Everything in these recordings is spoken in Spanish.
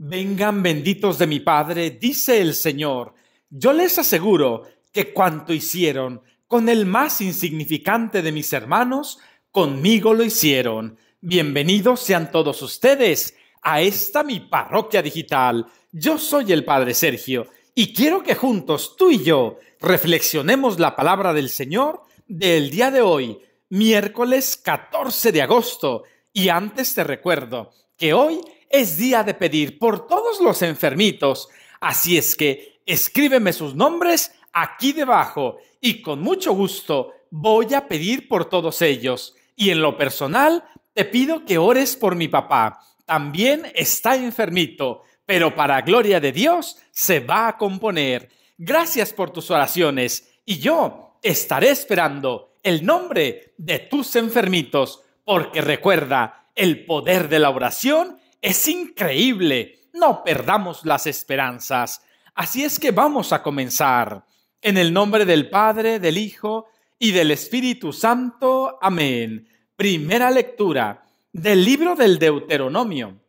Vengan benditos de mi Padre, dice el Señor. Yo les aseguro que cuanto hicieron con el más insignificante de mis hermanos, conmigo lo hicieron. Bienvenidos sean todos ustedes a esta mi parroquia digital. Yo soy el Padre Sergio y quiero que juntos tú y yo reflexionemos la palabra del Señor del día de hoy, miércoles 14 de agosto. Y antes te recuerdo que hoy es día de pedir por todos los enfermitos, así es que escríbeme sus nombres aquí debajo y con mucho gusto voy a pedir por todos ellos. Y en lo personal, te pido que ores por mi papá. También está enfermito, pero para gloria de Dios se va a componer. Gracias por tus oraciones y yo estaré esperando el nombre de tus enfermitos, porque recuerda, el poder de la oración es increíble. No perdamos las esperanzas. Así es que vamos a comenzar. En el nombre del Padre, del Hijo y del Espíritu Santo. Amén. Primera lectura del libro del Deuteronomio.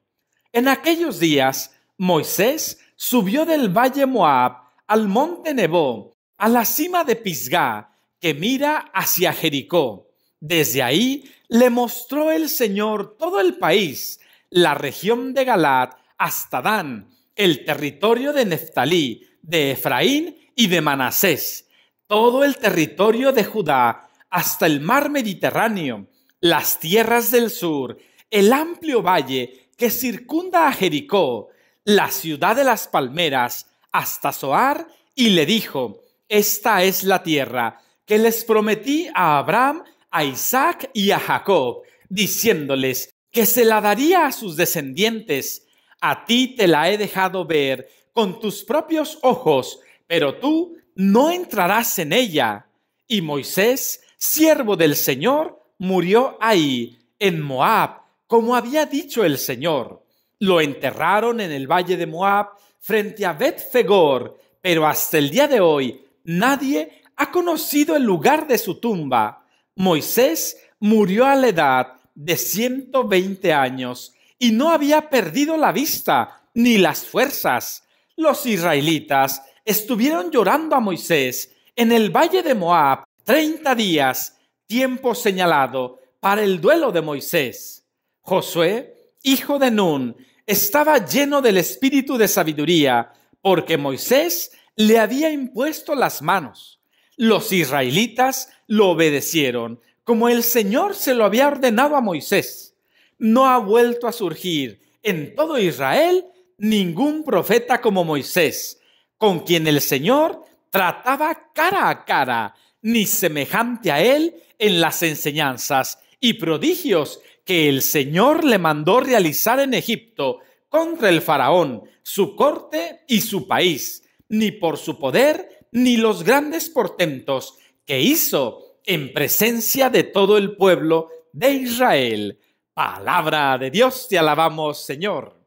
En aquellos días, Moisés subió del valle Moab al monte Nebo, a la cima de Pisgá, que mira hacia Jericó. Desde ahí le mostró el Señor todo el país la región de Galaad hasta Dan, el territorio de Neftalí, de Efraín y de Manasés, todo el territorio de Judá hasta el mar Mediterráneo, las tierras del sur, el amplio valle que circunda a Jericó, la ciudad de las palmeras, hasta Zoar, y le dijo, esta es la tierra que les prometí a Abraham, a Isaac y a Jacob, diciéndoles, que se la daría a sus descendientes. A ti te la he dejado ver con tus propios ojos, pero tú no entrarás en ella. Y Moisés, siervo del Señor, murió ahí, en Moab, como había dicho el Señor. Lo enterraron en el valle de Moab, frente a Bet-Fegor, pero hasta el día de hoy nadie ha conocido el lugar de su tumba. Moisés murió a la edad de 120 años y no había perdido la vista ni las fuerzas. Los israelitas estuvieron llorando a Moisés en el valle de Moab 30 días, tiempo señalado para el duelo de Moisés. Josué, hijo de Nun, estaba lleno del espíritu de sabiduría, porque Moisés le había impuesto las manos. Los israelitas lo obedecieron como el Señor se lo había ordenado a Moisés. No ha vuelto a surgir en todo Israel ningún profeta como Moisés, con quien el Señor trataba cara a cara, ni semejante a él en las enseñanzas y prodigios que el Señor le mandó realizar en Egipto contra el faraón, su corte y su país, ni por su poder, ni los grandes portentos que hizo en presencia de todo el pueblo de Israel. Palabra de Dios, te alabamos, Señor.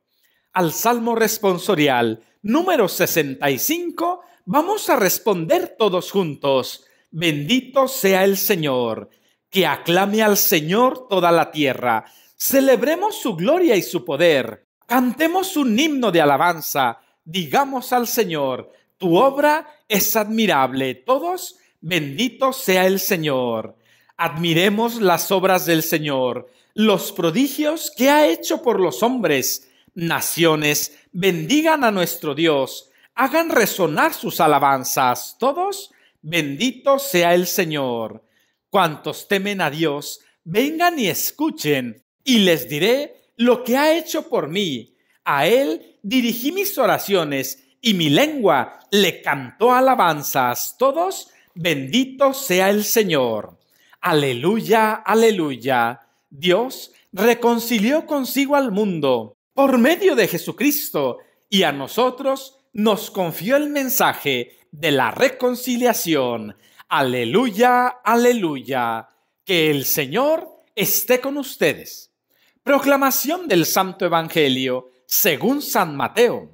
Al Salmo responsorial número 65 vamos a responder todos juntos. Bendito sea el Señor, que aclame al Señor toda la tierra. Celebremos su gloria y su poder. Cantemos un himno de alabanza. Digamos al Señor, tu obra es admirable. Todos Bendito sea el Señor. Admiremos las obras del Señor, los prodigios que ha hecho por los hombres. Naciones, bendigan a nuestro Dios, hagan resonar sus alabanzas. Todos, bendito sea el Señor. Cuantos temen a Dios, vengan y escuchen, y les diré lo que ha hecho por mí. A Él dirigí mis oraciones, y mi lengua le cantó alabanzas. Todos, Bendito sea el Señor. Aleluya, aleluya. Dios reconcilió consigo al mundo por medio de Jesucristo y a nosotros nos confió el mensaje de la reconciliación. Aleluya, aleluya. Que el Señor esté con ustedes. Proclamación del Santo Evangelio según San Mateo.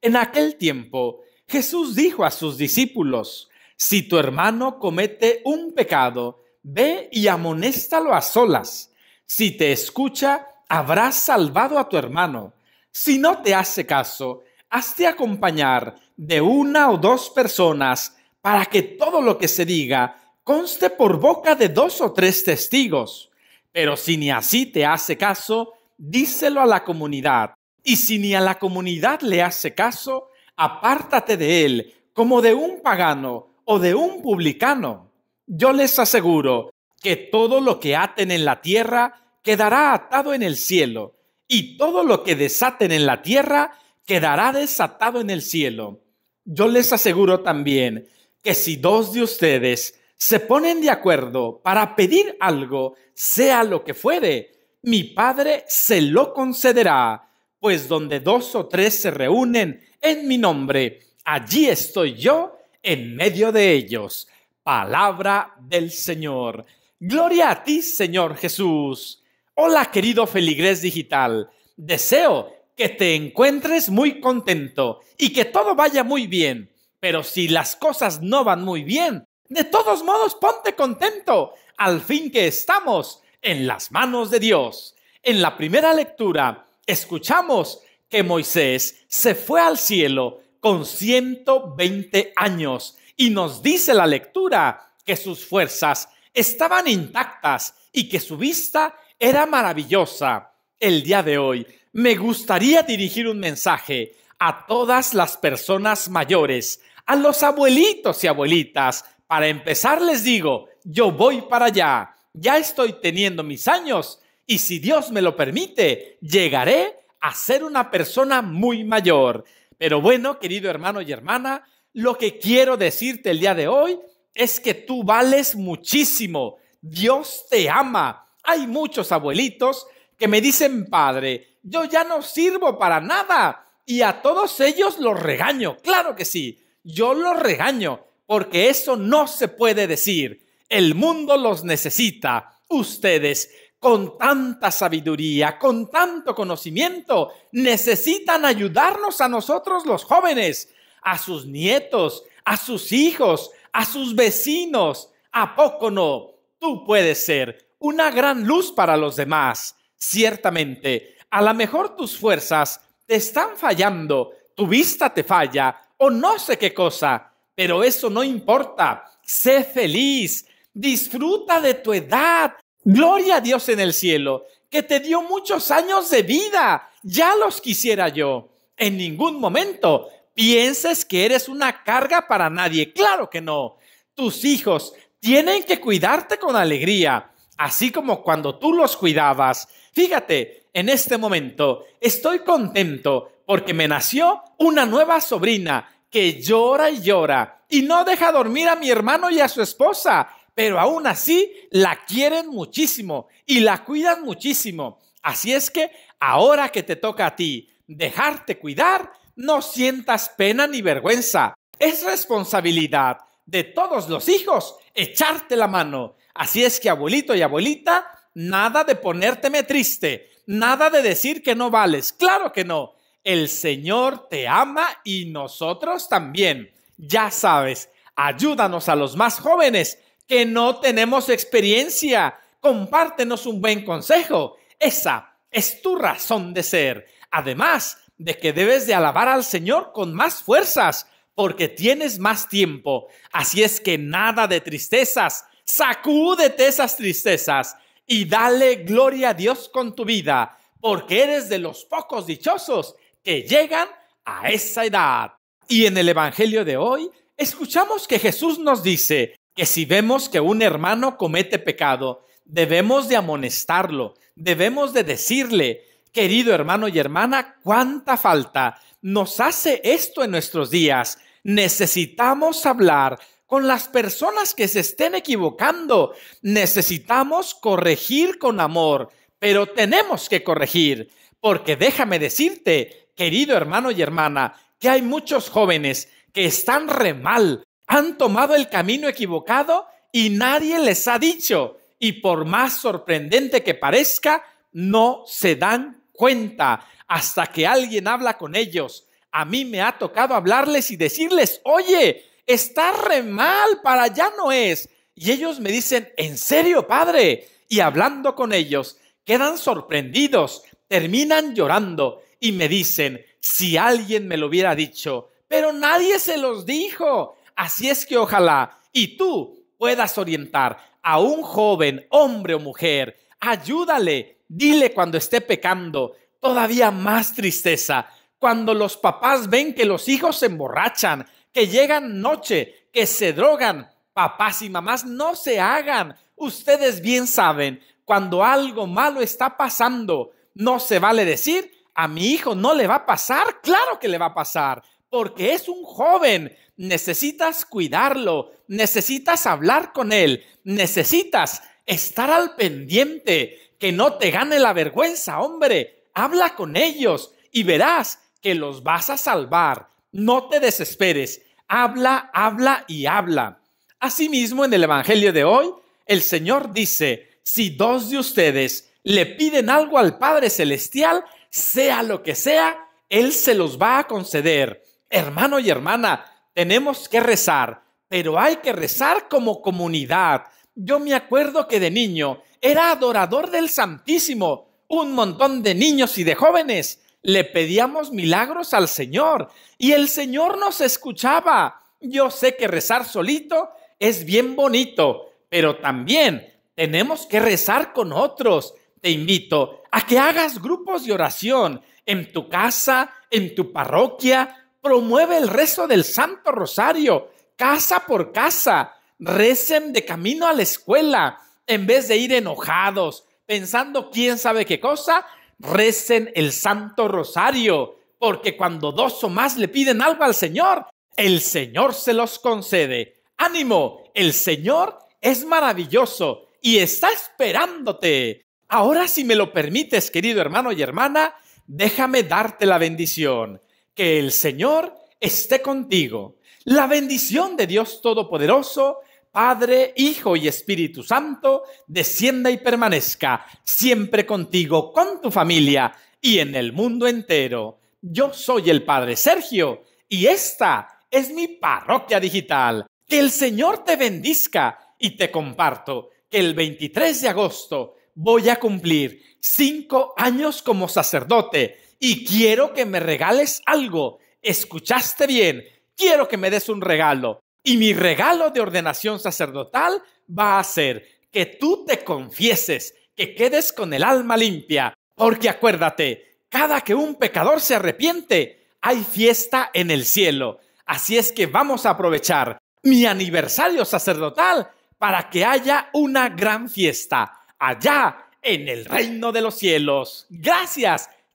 En aquel tiempo Jesús dijo a sus discípulos, si tu hermano comete un pecado, ve y amonéstalo a solas. Si te escucha, habrás salvado a tu hermano. Si no te hace caso, hazte acompañar de una o dos personas para que todo lo que se diga conste por boca de dos o tres testigos. Pero si ni así te hace caso, díselo a la comunidad. Y si ni a la comunidad le hace caso, apártate de él como de un pagano de un publicano, yo les aseguro que todo lo que aten en la tierra quedará atado en el cielo, y todo lo que desaten en la tierra quedará desatado en el cielo. Yo les aseguro también que si dos de ustedes se ponen de acuerdo para pedir algo, sea lo que fuere, mi Padre se lo concederá, pues donde dos o tres se reúnen en mi nombre, allí estoy yo en medio de ellos. Palabra del Señor. Gloria a ti, Señor Jesús. Hola, querido Feligrés Digital. Deseo que te encuentres muy contento y que todo vaya muy bien. Pero si las cosas no van muy bien, de todos modos ponte contento. Al fin que estamos en las manos de Dios. En la primera lectura escuchamos que Moisés se fue al cielo con 120 años y nos dice la lectura que sus fuerzas estaban intactas y que su vista era maravillosa. El día de hoy me gustaría dirigir un mensaje a todas las personas mayores, a los abuelitos y abuelitas. Para empezar les digo, yo voy para allá, ya estoy teniendo mis años y si Dios me lo permite, llegaré a ser una persona muy mayor. Pero bueno, querido hermano y hermana, lo que quiero decirte el día de hoy es que tú vales muchísimo. Dios te ama. Hay muchos abuelitos que me dicen, padre, yo ya no sirvo para nada. Y a todos ellos los regaño. Claro que sí, yo los regaño, porque eso no se puede decir. El mundo los necesita. Ustedes con tanta sabiduría, con tanto conocimiento, necesitan ayudarnos a nosotros los jóvenes, a sus nietos, a sus hijos, a sus vecinos. ¿A poco no? Tú puedes ser una gran luz para los demás. Ciertamente, a lo mejor tus fuerzas te están fallando, tu vista te falla o no sé qué cosa, pero eso no importa. Sé feliz, disfruta de tu edad, Gloria a Dios en el cielo, que te dio muchos años de vida. Ya los quisiera yo. En ningún momento pienses que eres una carga para nadie. Claro que no. Tus hijos tienen que cuidarte con alegría, así como cuando tú los cuidabas. Fíjate, en este momento estoy contento porque me nació una nueva sobrina que llora y llora y no deja dormir a mi hermano y a su esposa pero aún así la quieren muchísimo y la cuidan muchísimo. Así es que ahora que te toca a ti dejarte cuidar, no sientas pena ni vergüenza. Es responsabilidad de todos los hijos echarte la mano. Así es que abuelito y abuelita, nada de ponérteme triste, nada de decir que no vales, claro que no. El Señor te ama y nosotros también. Ya sabes, ayúdanos a los más jóvenes que no tenemos experiencia. Compártenos un buen consejo. Esa es tu razón de ser. Además de que debes de alabar al Señor con más fuerzas porque tienes más tiempo. Así es que nada de tristezas. Sacúdete esas tristezas y dale gloria a Dios con tu vida, porque eres de los pocos dichosos que llegan a esa edad. Y en el Evangelio de hoy, escuchamos que Jesús nos dice, si vemos que un hermano comete pecado, debemos de amonestarlo, debemos de decirle, querido hermano y hermana, cuánta falta nos hace esto en nuestros días. Necesitamos hablar con las personas que se estén equivocando. Necesitamos corregir con amor, pero tenemos que corregir, porque déjame decirte, querido hermano y hermana, que hay muchos jóvenes que están re mal, han tomado el camino equivocado y nadie les ha dicho. Y por más sorprendente que parezca, no se dan cuenta hasta que alguien habla con ellos. A mí me ha tocado hablarles y decirles, oye, está re mal, para allá no es. Y ellos me dicen, ¿en serio, padre? Y hablando con ellos, quedan sorprendidos, terminan llorando y me dicen, si alguien me lo hubiera dicho, pero nadie se los dijo. Así es que ojalá y tú puedas orientar a un joven, hombre o mujer. Ayúdale, dile cuando esté pecando. Todavía más tristeza, cuando los papás ven que los hijos se emborrachan, que llegan noche, que se drogan. Papás y mamás, no se hagan. Ustedes bien saben, cuando algo malo está pasando, no se vale decir, a mi hijo no le va a pasar, claro que le va a pasar porque es un joven. Necesitas cuidarlo, necesitas hablar con él, necesitas estar al pendiente, que no te gane la vergüenza, hombre. Habla con ellos y verás que los vas a salvar. No te desesperes. Habla, habla y habla. Asimismo, en el Evangelio de hoy, el Señor dice, si dos de ustedes le piden algo al Padre Celestial, sea lo que sea, Él se los va a conceder. Hermano y hermana, tenemos que rezar, pero hay que rezar como comunidad. Yo me acuerdo que de niño era adorador del Santísimo. Un montón de niños y de jóvenes le pedíamos milagros al Señor y el Señor nos escuchaba. Yo sé que rezar solito es bien bonito, pero también tenemos que rezar con otros. Te invito a que hagas grupos de oración en tu casa, en tu parroquia, promueve el rezo del Santo Rosario, casa por casa. Recen de camino a la escuela, en vez de ir enojados, pensando quién sabe qué cosa, recen el Santo Rosario, porque cuando dos o más le piden algo al Señor, el Señor se los concede. Ánimo, el Señor es maravilloso y está esperándote. Ahora, si me lo permites, querido hermano y hermana, déjame darte la bendición que el Señor esté contigo. La bendición de Dios Todopoderoso, Padre, Hijo y Espíritu Santo, descienda y permanezca siempre contigo, con tu familia y en el mundo entero. Yo soy el Padre Sergio y esta es mi parroquia digital. Que el Señor te bendizca y te comparto que el 23 de agosto voy a cumplir cinco años como sacerdote y quiero que me regales algo. Escuchaste bien, quiero que me des un regalo. Y mi regalo de ordenación sacerdotal va a ser que tú te confieses, que quedes con el alma limpia. Porque acuérdate, cada que un pecador se arrepiente, hay fiesta en el cielo. Así es que vamos a aprovechar mi aniversario sacerdotal para que haya una gran fiesta allá en el reino de los cielos. Gracias